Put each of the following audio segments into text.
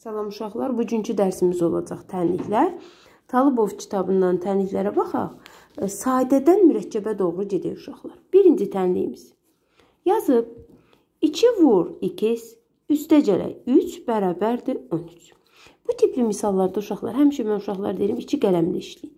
Salam uşaqlar, bugünkü dərsimiz olacaq tənliklər. Talıbov kitabından tənliklərə baxaq. E, sadədən mürəkkəbə doğru gedir uşaqlar. Birinci tənliyimiz. Yazıb 2 vur 2 üstə gələk 3 bərabərdir 13. Bu tipli misallarda uşaqlar, həmişə mən uşaqlar deyirəm, 2 qələmlə işləyin.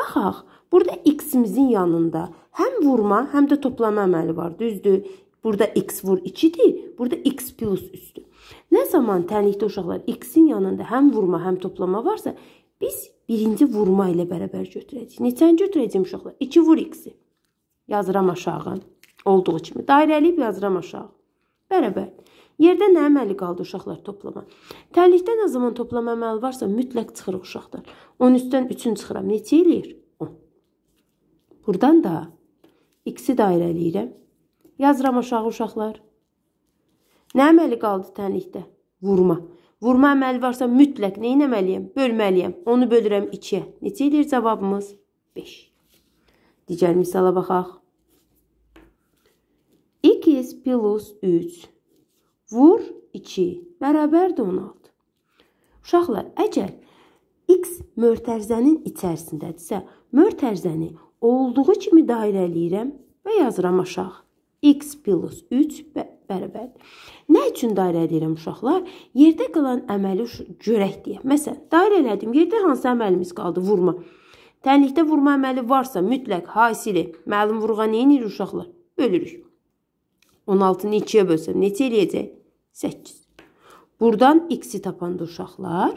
Baxaq, burada x-imizin yanında həm vurma, həm də toplama əməli var, düzdür? Burada x vur 2-dir, burada x plus 3-dür. Nə zaman tənlikdə uşaqlar x-in yanında həm vurma, həm toplama varsa, biz birinci vurma ilə bərabər götürəcəyik. Neçəni götürəcəyim uşaqlar? 2 vur x-i. Yazıram aşağı. Olduğu kimi. Dairəliyib yazıram aşağı. Bərabər. Yerdə nə əməli qaldı uşaqlar toplama? Tənlikdə nə zaman toplama əməli varsa, mütləq çıxırıq uşaqlar. 13-dən 3-ünü çıxıram. Neçə eləyir? 10. Buradan da x-i dairəliyirəm. Yazıram aşağı uşaqlar. Nə əməli qaldı tənlikdə? Vurma. Vurma əməli varsa mütləq nə etməliyəm? Bölməliyəm. Onu bölürəm 2-yə. Neçə edir cavabımız? 5. Digər misala baxaq. 2 plus 3 vur 2 bərabərdir 16. Uşaqlar, əgər x mörtərzənin içərisindədirsə, mörtərzəni olduğu kimi dairələyirəm və yazıram aşağı. x plus 3 bərabərdir. Nə üçün dairə edirəm uşaqlar? Yerdə qalan əməli görək deyə. Məsələn, dairə elədim. Yerdə hansı əməlimiz qaldı? Vurma. Tənlikdə vurma əməli varsa, mütləq hasili, məlum vurğa nə edir uşaqlar? Bölürük. 16-nı 2-yə bölsəm neçə eləyəcək? 8. Burdan x-i tapanda uşaqlar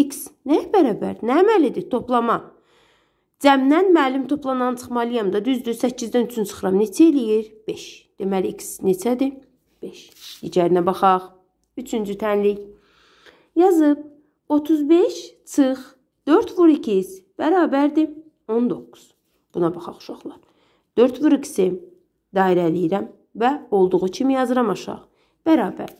x nəyə bərabər? Nə əməlidir? Toplama. Cəmdən müəllim toplanan çıxmalıyam da, düzdür, 8-dən 3-ünü çıxıram. Neçə eləyir? 5. Deməli, x neçədir? 5. İcərinə baxaq. Üçüncü tənlik. Yazıb, 35 çıx, 4 vur 2-iz bərabərdir 19. Buna baxaq uşaqlar. 4 vur 2-si dairəliyirəm və olduğu kimi yazıram aşağı. Bərabər.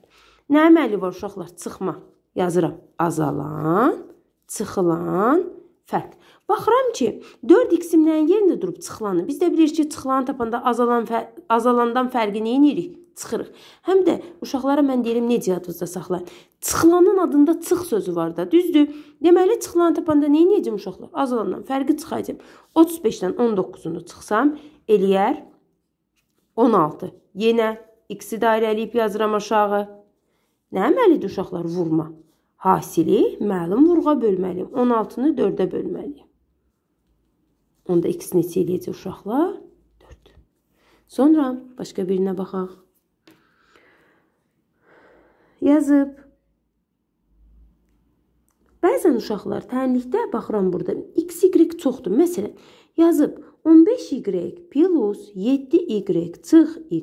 Nə əməli var uşaqlar? Çıxma. Yazıram. Azalan, çıxılan, fərq. Baxıram ki, 4 x-imlərin yerində durub çıxılanı. Biz də bilirik ki, çıxılanı tapanda azalan fə azalandan fərqi nə edirik? Çıxırıq. Həm də uşaqlara mən deyirəm, necə yadınızda saxlayın. Çıxılanın adında çıx sözü var da, düzdür? Deməli, çıxılanı tapanda nə edəcəm uşaqlar? Azalandan fərqi çıxacağam. 35-dən 19-unu çıxsam eləyər 16. Yenə x-i dairəliyib yazıram aşağı. Nə əməlidir uşaqlar? Vurma. Hasili məlum vurğa bölməliyim. 16-nı 4-ə bölməliyim. Onda x neçə eləyəcək uşaqlar? 4. Sonra başqa birinə baxaq. Yazıb. Bəzən uşaqlar tənlikdə baxıram burada x, y çoxdur. Məsələn, yazıb 15y plus 7y çıx y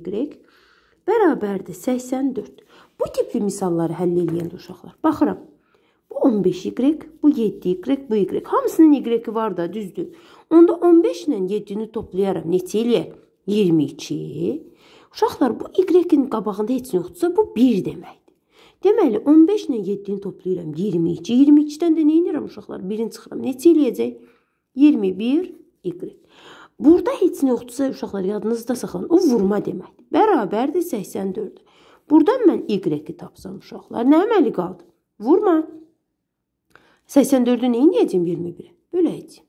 bərabərdir 84. Bu tipli misalları həll edəndə uşaqlar. Baxıram. 15y, bu 7y, bu y. Hamısının y-i var da, düzdür. Onda 15 ilə 7-ni toplayaram. Neçə eləyər? 22. Uşaqlar, bu y-in qabağında heç yoxdursa, bu 1 deməkdir. Deməli, 15 ilə 7-ni toplayıram. 22. 22-dən də neyinirəm uşaqlar? 1-ni çıxıram. Neçə eləyəcək? 21 y. Burada heç nə yoxdursa, uşaqlar, yadınızda saxlanın. O, vurma deməkdir. Bərabərdir 84. Buradan mən y-i tapsam, uşaqlar, nə əməli qaldı? Vurma. 84-ü neyinəyəcəm 21-ə? Böləcəm.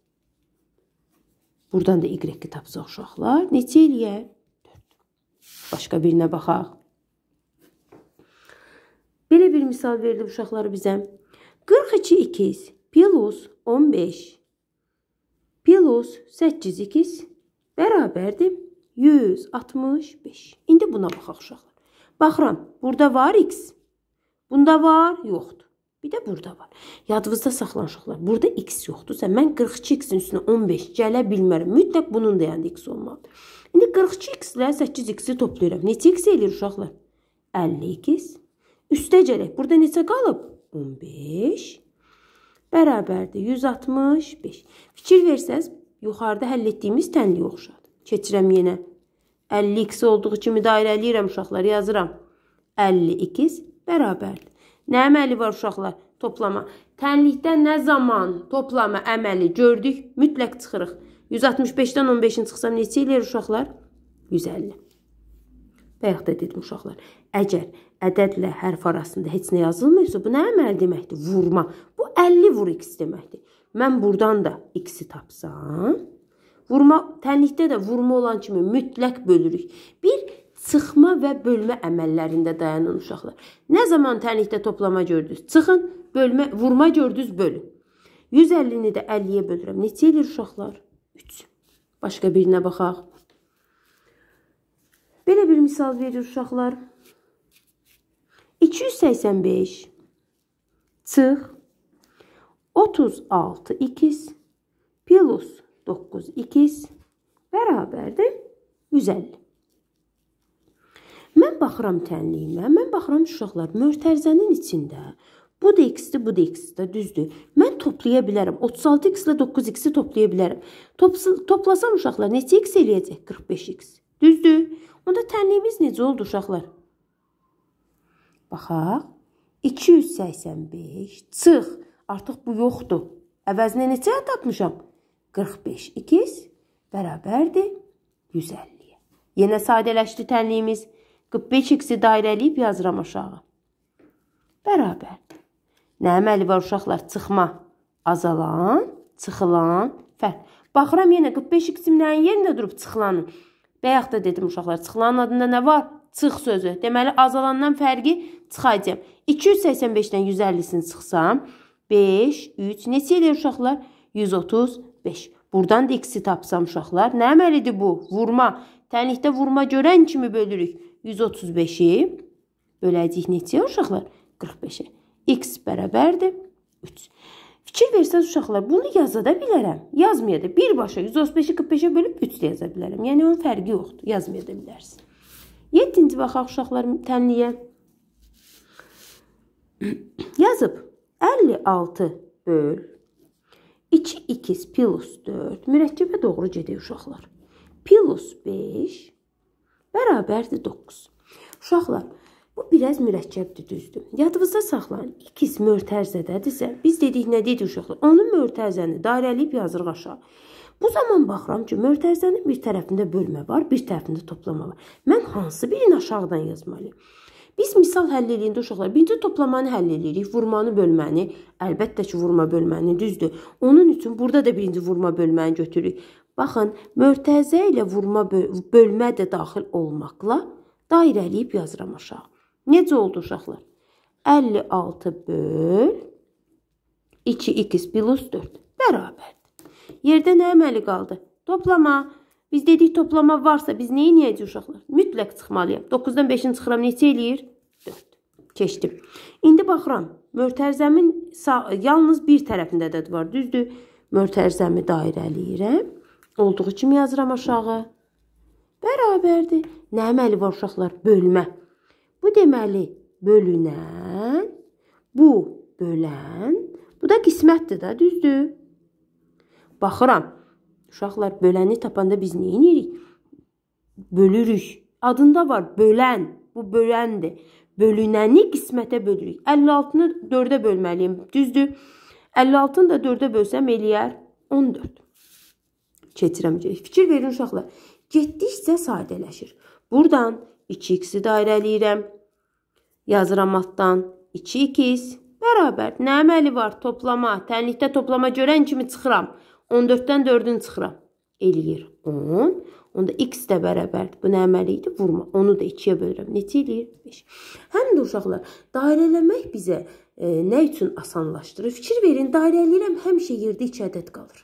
Buradan da y-i tapsaq uşaqlar neçə eləyər? 4. Başqa birinə baxaq. Belə bir misal verilib uşaqlar bizə. 42 ikiz plus 15 plus 8 ikiz bərabərdir 165. İndi buna baxaq uşaqlar. Baxıram, burada var x, bunda var, yoxdur. Bir də burada var. Yadınızda saxlan uşaqlar. Burada x yoxdursa, mən 42x-in üstünə 15 gələ bilmərəm. Mütləq bunun dəyəndə x olmalıdır. İndi 42x ilə 8x-i toplayıram. Neçə x eləyir uşaqlar? 52x. Üstə gələk. Burada neçə qalıb? 15 bərabərdir 165. Fikir versəz, yuxarıda həll etdiyimiz tənliyə oxşadı. Keçirəm yenə. 50x olduğu kimi dairələyirəm uşaqlar, yazıram. 52x bərabərdir. Nə əməli var uşaqlar? Toplama. Tənlikdə nə zaman toplama əməli gördük, mütləq çıxırıq. 165-dən 15-in çıxsam neçə eləyir uşaqlar? 150. Bayaq da dedim uşaqlar, əgər ədədlə hərf arasında heç nə yazılmayıbsa, bu nə əməli deməkdir? Vurma. Bu 50 vur x deməkdir. Mən burdan da x-i tapsam, vurma tənlikdə də vurma olan kimi mütləq bölürük. Bir Çıxma və bölmə əməllərində dayanan uşaqlar. Nə zaman tənlikdə toplama gördünüz? Çıxın, bölmə, vurma gördünüz, bölün. 150-ni də 50-yə bölürəm. Neçə eləyir uşaqlar? 3. Başqa birinə baxaq. Belə bir misal verir uşaqlar. 285 çıx 36 ikiz plus 9 ikiz bərabərdir 150. Mən baxıram tənliyimə, mən baxıram uşaqlar möhtərzənin içində. Bu da x-dir, bu da x-dir, düzdür. Mən toplaya bilərəm. 36x ilə 9x-i toplaya bilərəm. Topsal, toplasam uşaqlar neçə x eləyəcək? 45x. Düzdür? Onda tənliyimiz necə oldu uşaqlar? Baxaq. 285 çıx. Artıq bu yoxdur. Əvəzinə neçə tapmışam? 45 2 bərabərdir 150-yə. Yenə sadələşdi tənliyimiz. 45x-i dairəliyib yazıram aşağı. Bərabər. Nə əməli var uşaqlar? Çıxma. Azalan, çıxılan, fərq. Baxıram yenə 45x-im nəyin yerində durub çıxılanın. Bayaq da dedim uşaqlar, çıxılanın adında nə var? Çıx sözü. Deməli, azalandan fərqi çıxacaq. 285-dən 150-sini çıxsam, 5, 3, neçə edir uşaqlar? 135. Buradan da x-i tapsam uşaqlar, nə əməlidir bu? Vurma. Tənlikdə vurma görən kimi bölürük. 135-i böləcəyik neçəyə uşaqlar? 45-ə. X bərabərdir 3. Fikir versəz uşaqlar, bunu yaza da bilərəm, yazmaya da. Birbaşa 135-i 45-ə bölüb 3 də yaza bilərəm. Yəni, onun fərqi yoxdur, yazmaya da bilərsiz. 7-ci baxaq uşaqlar tənliyə. Yazıb 56 böl 2 x plus 4 mürəkkəbə doğru gedir uşaqlar. Plus 5 bərabərdir 9. Uşaqlar, bu biraz mürəkkəbdir, düzdür. Yadınızda saxlayın. X mörtərzədədirsə, biz dedik nə dedik uşaqlar? Onun mörtərzəni dairəliyib yazırıq aşağı. Bu zaman baxıram ki, mörtərzənin bir tərəfində bölmə var, bir tərəfində toplama var. Mən hansı birini aşağıdan yazmalıyam? Biz misal həll eləyəndə uşaqlar birinci toplamanı həll eləyirik, vurmanı bölməni, əlbəttə ki, vurma bölməni, düzdür. Onun üçün burada da birinci vurma bölməni götürürük. Baxın, mörtəzə ilə vurma bölmə də daxil olmaqla dairəliyib yazıram aşağı. Necə oldu uşaqlar? 56 böl 2x plus 4 bərabərdir. Yerdə nə əməli qaldı? Toplama. Biz dedik toplama varsa biz neyi niyəcəyik uşaqlar? Mütləq çıxmalıyam. 9-dan 5-ni çıxıram, neçə eləyir? 4. Keçdim. İndi baxıram, mörtərzəmin yalnız bir tərəfində də var, düzdür? Mörtərzəmi dairəliyirəm. Olduğu kimi yazıram aşağı. Bərabərdir. Nə əməli var uşaqlar? Bölmə. Bu deməli bölünən, bu bölən, bu da qismətdir də, düzdür? Baxıram. Uşaqlar böləni tapanda biz nə edirik? Bölürük. Adında var bölən. Bu böləndir. Bölünəni qismətə bölürük. 56-nı 4-ə bölməliyəm, düzdür? 56-nı da 4-ə bölsəm eləyər 14 keçirəməyəcək. Fikir verin uşaqlar. Getdikcə sadələşir. Buradan 2x-i dairə eləyirəm. Yazıram altdan 2x bərabər nə əməli var? Toplama, tənlikdə toplama görən kimi çıxıram. 14-dən 4-ünü çıxıram. Eləyir 10. Onda x də bərabərdir. Bu nə əməli idi? Vurma. Onu da 2-yə bölürəm. Neçə eləyir? 5. Həm də uşaqlar, dairələmək bizə e, nə üçün asanlaşdırır? Fikir verin, dairələyirəm, həmişə yerdə 2 ədəd qalır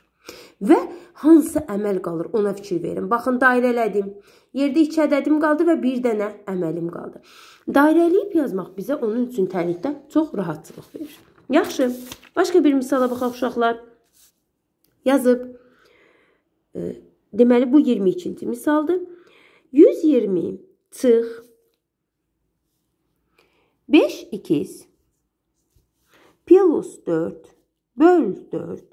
və hansı əməl qalır ona fikir verin. Baxın, dairə elədim. Yerdə 2 ədədim qaldı və bir dənə əməlim qaldı. Dairəliyib yazmaq bizə onun üçün təlikdə çox rahatçılıq verir. Yaxşı. Başqa bir misala baxaq uşaqlar. Yazıb. E, deməli bu 22-ci misaldır. 120 çıx 5 ikiz plus 4 böl 4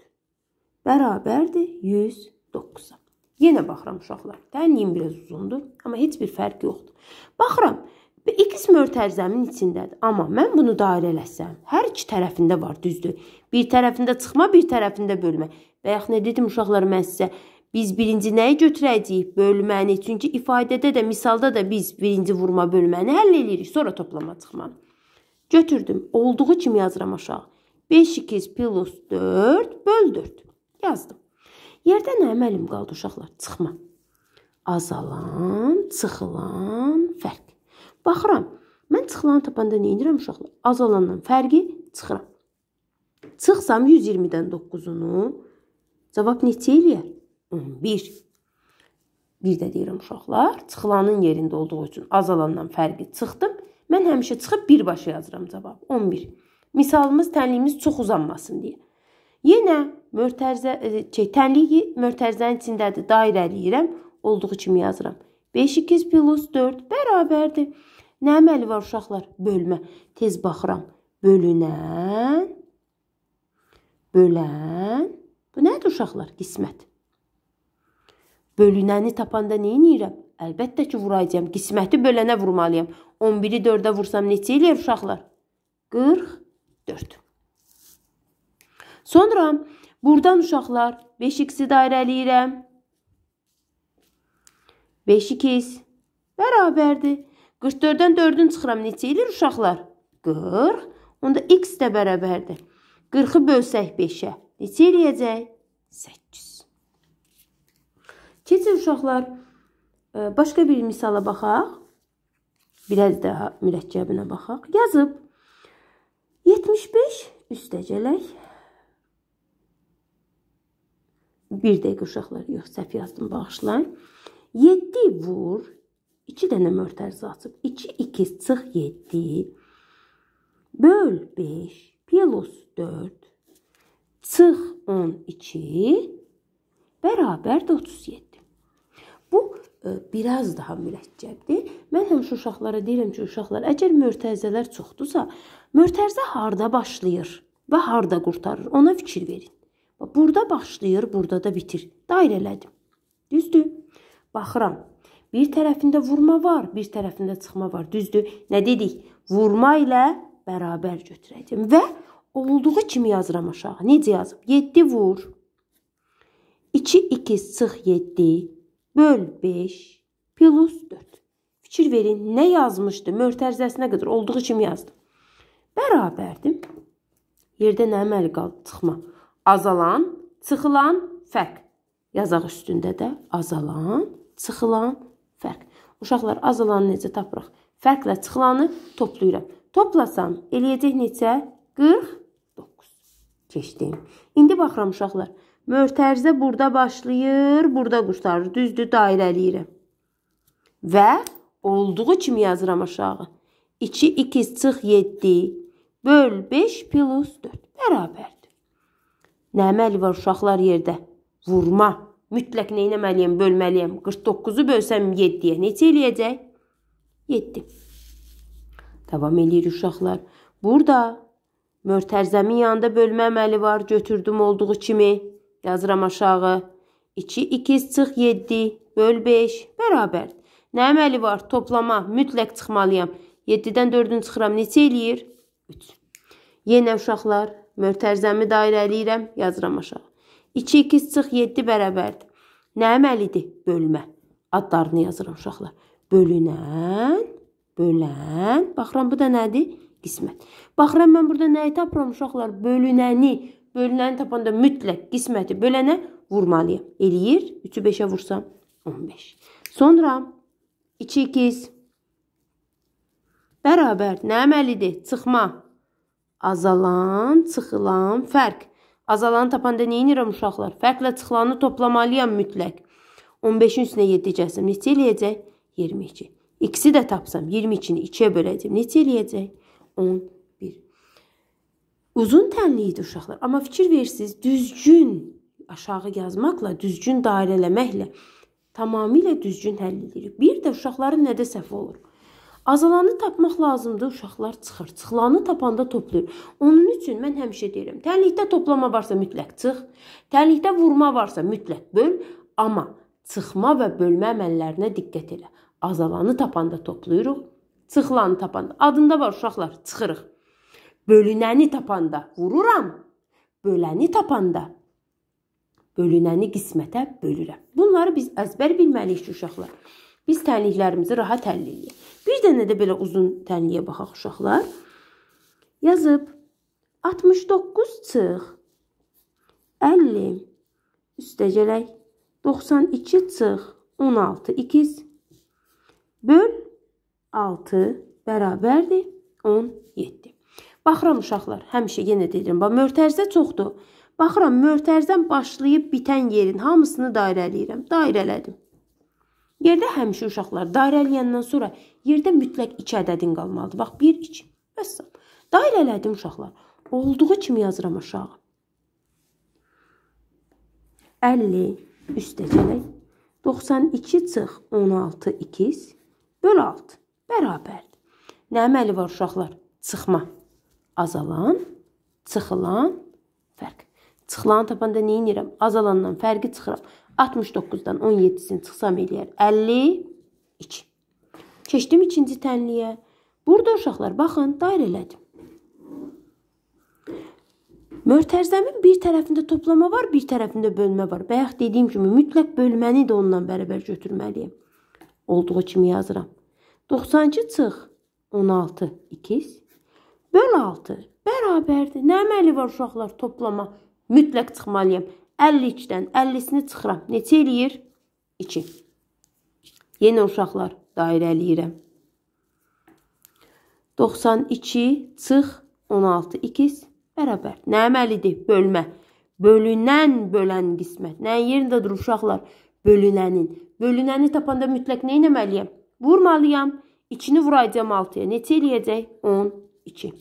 bərabərdir 109-a. Yenə baxıram uşaqlar. Dəniyim biraz uzundur, amma heç bir fərq yoxdur. Baxıram, x mörtərzəmin içindədir. Amma mən bunu dairələsəm, hər iki tərəfində var, düzdür? Bir tərəfində çıxma, bir tərəfində bölmə. Bayaq nə dedim uşaqlar mən sizə? Biz birinci nəyi götürəcəyik? Bölməni. Çünki ifadədə də, misalda da biz birinci vurma bölməni həll edirik, sonra toplama çıxma. Götürdüm. Olduğu kimi yazıram aşağı. 5x plus 4 böl 4. Yazdım. Yerdə nə əməlim qaldı uşaqlar? Çıxma. Azalan, çıxılan fərq. Baxıram. Mən çıxılanı tapanda nə edirəm uşaqlar? Azalandan fərqi çıxıram. Çıxsam 120-dən 9-unu cavab neçə eləyər? 11. Bir də deyirəm uşaqlar, çıxılanın yerində olduğu üçün azalandan fərqi çıxdım. Mən həmişə çıxıb birbaşa yazıram cavab. 11. Misalımız, tənliyimiz çox uzanmasın deyə. Yenə mörtərzə e, şey, tənliyi mörtərzənin içindədir. Dairəliyirəm, olduğu kimi yazıram. 5 2 plus 4 bərabərdir. Nə əməli var uşaqlar? Bölmə. Tez baxıram. Bölünən bölən bu nədir uşaqlar? Qismət. Bölünəni tapanda nə edirəm? Əlbəttə ki, vuracağam. Qisməti bölənə vurmalıyam. 11-i 4-ə vursam neçə eləyir uşaqlar? 44. Sonra buradan uşaqlar 5x-i dairəliyirəm. 5x bərabərdir. 44-dən 4-ün çıxıram. Neçə edir uşaqlar? 40. Onda x də bərabərdir. 40-ı bölsək 5-ə. Neçə eləyəcək? 8. Keçin uşaqlar, e, başqa bir misala baxaq. Biraz daha mürəkkəbinə baxaq. Yazıb 75 üstə gələk Bir dəqiqə uşaqlar, yox, səhv yazdım, bağışlayın. 7 vur 2 dənə mörtərizə açıb 2 2 çıx 7 böl 5 plus 4 çıx 12 bərabər də 37. Bu e, biraz daha mürəkkəbdir. Mən həmişə uşaqlara deyirəm ki, uşaqlar, əgər mörtərizələr çoxdursa, mörtərizə harda başlayır və harda qurtarır, ona fikir verin. Burada başlayır, burada da bitir. Dairələdim. Düzdür? Baxıram. Bir tərəfində vurma var, bir tərəfində çıxma var. Düzdür? Nə dedik? Vurma ilə bərabər götürəcəm və olduğu kimi yazıram aşağı. Necə yazıb? 7 vur. 2 2 çıx 7 böl 5 plus 4. Fikir verin, nə yazmışdım? Mörtərzəsinə qədər olduğu kimi yazdım. Bərabərdim. Yerdə nə əməli qaldı? Çıxma azalan, çıxılan, fərq. Yazaq üstündə də azalan, çıxılan, fərq. Uşaqlar azalanı necə tapırıq? Fərqlə çıxılanı toplayıram. Toplasam eləyəcək neçə? 49. Keçdim. İndi baxıram uşaqlar. Mörtərzə burada başlayır, burada qurtarır. Düzdür, dairəliyirəm. Və olduğu kimi yazıram aşağı. 2 2 çıx 7 böl 5 plus 4 bərabər. Nə əməli var uşaqlar yerdə? Vurma. Mütləq nə etməliyəm, bölməliyəm. 49-u bölsəm 7-yə necə eləyəcək? 7. Davam eləyir uşaqlar. Burada mörtərzəmin yanında bölmə əməli var. Götürdüm olduğu kimi. Yazıram aşağı. 2 2 çıx 7 böl 5 bərabərdir. Nə əməli var? Toplama mütləq çıxmalıyam. 7-dən 4-ünü çıxıram. Neçə eləyir? 3. Yenə uşaqlar Möhtərzəmi dairə eləyirəm, yazıram aşağı. 2 2 çıx 7 bərabərdir. Nə əməlidir? Bölmə. Adlarını yazıram uşaqlar. Bölünən, bölən. Baxıram bu da nədir? Qismət. Baxıram mən burada nəyi tapıram uşaqlar? Bölünəni. Bölünəni tapanda mütləq qisməti bölənə vurmalıyam. Eləyir. 3-ü 5-ə vursam 15. Sonra 2 2 bərabər nə əməlidir? Çıxma. Azalan, çıxılan, fərq. Azalanı tapanda nə edirəm uşaqlar? Fərqlə çıxılanı toplamalıyam mütləq. 15-in üstünə 7 gəlsəm neçə eləyəcək? 22. İkisi də tapsam 22-ni 2-yə böləcəm. Neçə eləyəcək? 11. Uzun tənli idi uşaqlar, amma fikir versiniz, düzgün aşağı yazmaqla, düzgün dairələməklə tamamilə düzgün həll edirik. Bir də uşaqların nədə səhv olur? Azalanı tapmaq lazımdır, uşaqlar çıxır. Çıxlanı tapanda toplayır. Onun üçün mən həmişə deyirəm, təlikdə toplama varsa mütləq çıx, təlikdə vurma varsa mütləq böl, amma çıxma və bölmə əməllərinə diqqət elə. Azalanı tapanda toplayırıq, çıxlanı tapanda. Adında var uşaqlar, çıxırıq. Bölünəni tapanda vururam, böləni tapanda bölünəni qismətə bölürəm. Bunları biz əzbər bilməliyik ki, uşaqlar biz tənliklərimizi rahat həll edirik. Bir dənə də belə uzun tənliyə baxaq uşaqlar. Yazıb 69 çıx 50 üstəgələk 92 çıx 16 ikiz böl 6 bərabərdir 17. Baxıram uşaqlar, həmişə yenə deyirəm, bax mörtərzə çoxdur. Baxıram mörtərzdən başlayıb bitən yerin hamısını dairələyirəm. Dairələdim. Yerdə həmişə uşaqlar dairə eləyəndən sonra yerdə mütləq 2 ədədin qalmalıdır. Bax 1 2. Vəssalam. Dairə elədim uşaqlar. Olduğu kimi yazıram aşağı. 50 üstəgəlik 92 çıx 16 ikiz böl 6 bərabərdir. Nə əməli var uşaqlar? Çıxma. Azalan, çıxılan, fərq. Çıxılanı tapanda nə edirəm? Azalandan fərqi çıxıram. 69-dan 17-sini çıxsam eləyər 52. Keçdim ikinci tənliyə. Burada uşaqlar, baxın, dair elədim. Mörtərzəmin bir tərəfində toplama var, bir tərəfində bölmə var. Bayaq dediyim kimi mütləq bölməni də ondan bərabər götürməliyəm. Olduğu kimi yazıram. 92 çıx 16 ikiz böl 6 bərabərdir. Nə əməli var uşaqlar toplama? Mütləq çıxmalıyam. 52-dən 50-sini çıxıram. Neçə eləyir? 2. Yenə uşaqlar dairə eləyirəm. 92 çıx 16 ikiz bərabər. Nə əməlidir? Bölmə. Bölünən bölən qismət. Nəyin yerindədir uşaqlar? Bölünənin. Bölünəni tapanda mütləq nə etməliyəm? Vurmalıyam. 2-ni vuracağam 6-ya. Neçə eləyəcək? 12.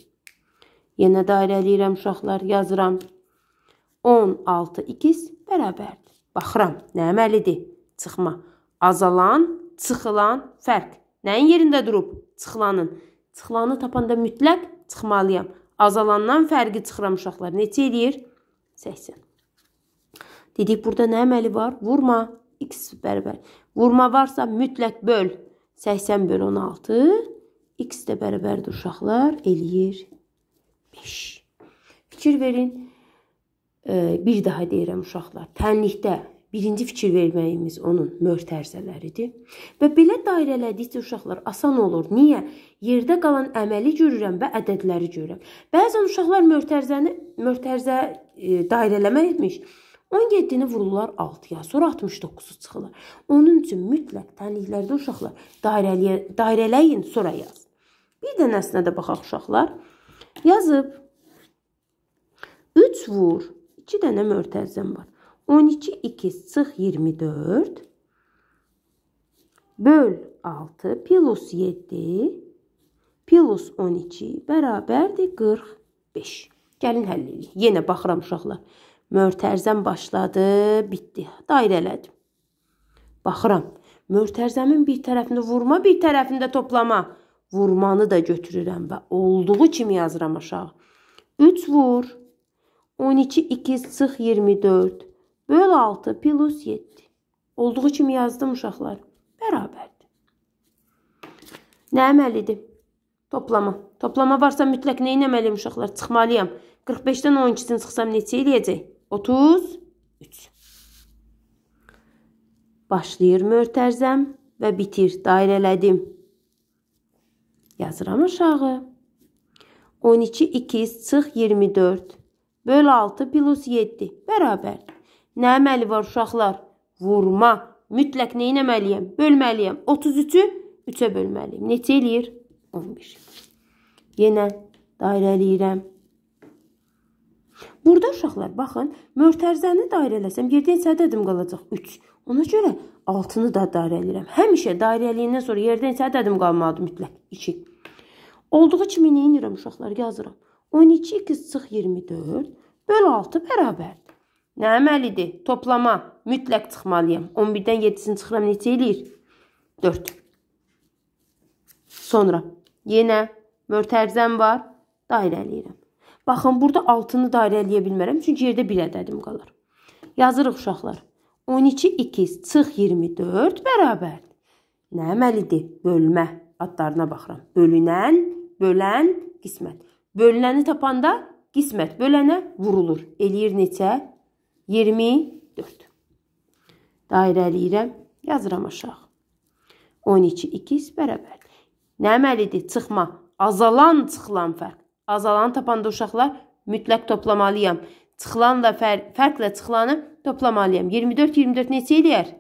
Yenə dairə eləyirəm uşaqlar, yazıram. 2 16 ikiz bərabərdir. Baxıram, nə əməlidir? Çıxma. Azalan, çıxılan fərq. Nəyin yerində durub? Çıxılanın. Çıxılanı tapanda mütləq çıxmalıyam. Azalandan fərqi çıxıram uşaqlar. Neçə eləyir? 80. Dedik, burada nə əməli var? Vurma. X bərabər. Vurma varsa mütləq böl. 80 böl 16. X də bərabərdir uşaqlar. Eləyir 5. Fikir verin bir daha deyirəm uşaqlar, tənlikdə birinci fikir verməyimiz onun möhtərzələridir. Və belə dairələdikcə uşaqlar asan olur. Niyə? Yerdə qalan əməli görürəm və ədədləri görürəm. Bəzən uşaqlar möhtərzəni möhtərzə e, dairələmə etmiş. 17-ni vururlar 6-ya, sonra 69-u çıxırlar. Onun üçün mütləq tənliklərdə uşaqlar dairəliyə dairələyin, sonra yaz. Bir dənəsinə də baxaq uşaqlar. Yazıb 3 vur 2 dənə mörtəzəm var. 12 2 çıx 24 böl 6 plus 7 plus 12 bərabərdir 45. Gəlin həll edək. Yenə baxıram uşaqlar. Mörtərzəm başladı, bitdi. Dairələdim. Baxıram. Mörtərzəmin bir tərəfini vurma, bir tərəfində toplama. Vurmanı da götürürəm və olduğu kimi yazıram aşağı. 3 vur. 12 2 sıx 24 böl 6 plus 7. Olduğu kimi yazdım uşaqlar. Bərabərdir. Nə əməlidir? Toplama. Toplama varsa mütləq nə etməliyəm uşaqlar? Çıxmalıyam. 45-dən 12-sini çıxsam neçə eləyəcək? 33. Başlayır mörtərzəm və bitir. Dairələdim. Yazıram aşağı. 12 2 çıx 24. Böl 6 plus 7 bərabər. Nə əməli var uşaqlar? Vurma. Mütləq nə etməliyəm? Bölməliyəm. 33-ü 3-ə bölməliyəm. Neçə eləyir? 11. Yenə dairələyirəm. Burada uşaqlar baxın, mörtərzəni dairələsəm yerdə neçə ədim qalacaq? 3. Ona görə 6-nı da dairələyirəm. Həmişə dairəliyindən sonra yerdə neçə ədədim qalmalıdır mütləq? 2. Olduğu kimi nə edirəm uşaqlar? Yazıram. 12 qızcıq 24 böl 6 bərabərdir. Nə əməlidir? Toplama mütləq çıxmalıyam. 11-dən 7-sini çıxıram neçə eləyir? 4. Sonra yenə mörtərzəm var, dairə eləyirəm. Baxın, burada 6-nı dairə eləyə bilmərəm, çünki yerdə bir ədədim qalır. Yazırıq uşaqlar. 12 ikiz çıx 24 bərabərdir. Nə əməlidir? Bölmə adlarına baxıram. Bölünən, bölən, qismət. Bölünəni tapanda qismət bölənə vurulur. Eləyir neçə? 24. Dairəliyirəm, yazıram aşağı. 12 2 bərabər. Nə əməlidir? Çıxma. Azalan çıxılan fərq. Azalanı tapanda uşaqlar mütləq toplamalıyam. Çıxılanla fər fərqlə çıxılanı toplamalıyam. 24 24 neçə eləyər?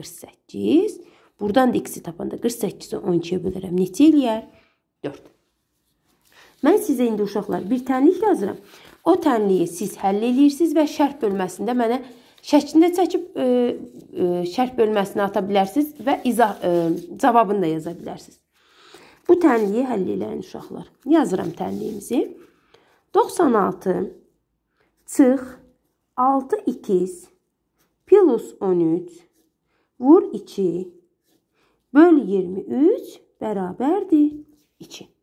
48. Buradan da x-i tapanda 48-i 12-yə bölərəm. Neçə eləyər? 4. Mən sizə indi uşaqlar bir tənlik yazıram. O tənliyi siz həll eləyirsiniz və şərh bölməsində mənə şəklində çəkib ə, e, ə, e, şərh bölməsinə ata bilərsiniz və izah ə, e, cavabını da yaza bilərsiniz. Bu tənliyi həll eləyin uşaqlar. Yazıram tənliyimizi. 96 çıx 6 ikiz plus 13 vur 2 böl 23 bərabərdir 2.